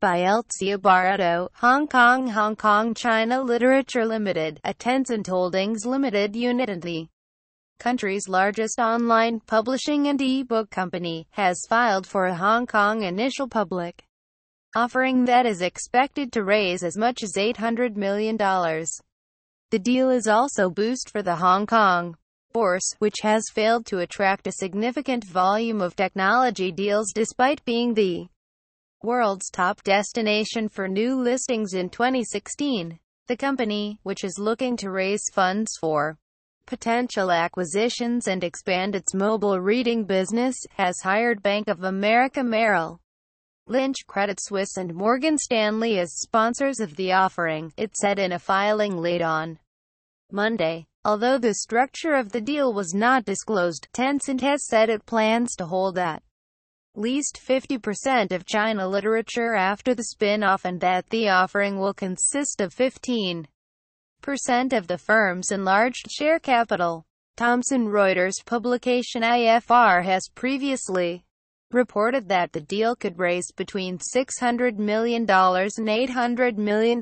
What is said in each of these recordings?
by Elsie Barreto, Hong Kong Hong Kong China Literature Limited, a Tencent Holdings Limited unit and the country's largest online publishing and e-book company, has filed for a Hong Kong initial public offering that is expected to raise as much as $800 million. The deal is also boost for the Hong Kong Bourse, which has failed to attract a significant volume of technology deals despite being the world's top destination for new listings in 2016. The company, which is looking to raise funds for potential acquisitions and expand its mobile reading business, has hired Bank of America Merrill Lynch, Credit Suisse and Morgan Stanley as sponsors of the offering, it said in a filing late on Monday. Although the structure of the deal was not disclosed, Tencent has said it plans to hold that least 50% of China literature after the spin-off and that the offering will consist of 15% of the firm's enlarged share capital. Thomson Reuters publication IFR has previously reported that the deal could raise between $600 million and $800 million.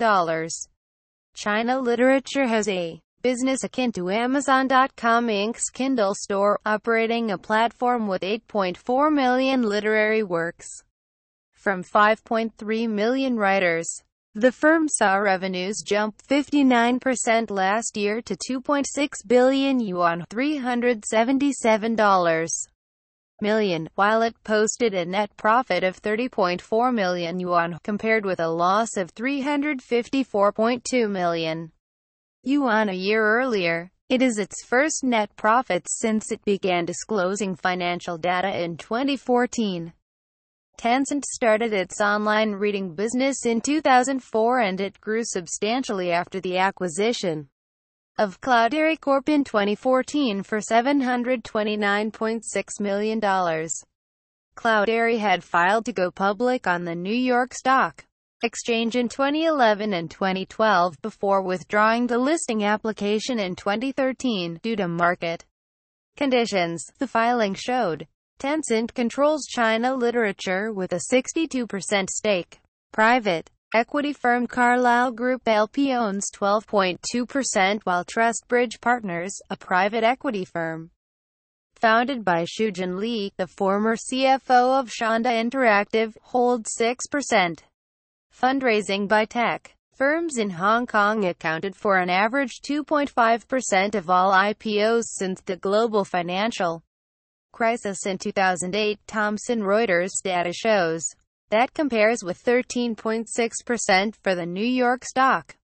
China literature has a business akin to Amazon.com Inc.'s Kindle store, operating a platform with 8.4 million literary works from 5.3 million writers. The firm saw revenues jump 59% last year to 2.6 billion yuan, $377 million, while it posted a net profit of 30.4 million yuan, compared with a loss of 354.2 million yuan a year earlier. It is its first net profit since it began disclosing financial data in 2014. Tencent started its online reading business in 2004 and it grew substantially after the acquisition of Cloudera Corp in 2014 for $729.6 million. Cloudera had filed to go public on the New York Stock exchange in 2011 and 2012 before withdrawing the listing application in 2013 due to market conditions, the filing showed. Tencent controls China literature with a 62% stake. Private equity firm Carlyle Group LP owns 12.2% while TrustBridge Partners, a private equity firm, founded by Shujin Li, the former CFO of Shonda Interactive, holds 6%. Fundraising by tech firms in Hong Kong accounted for an average 2.5% of all IPOs since the global financial crisis in 2008, Thomson Reuters data shows. That compares with 13.6% for the New York Stock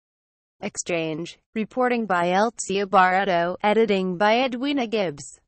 Exchange. Reporting by Elsie Barreto, editing by Edwina Gibbs.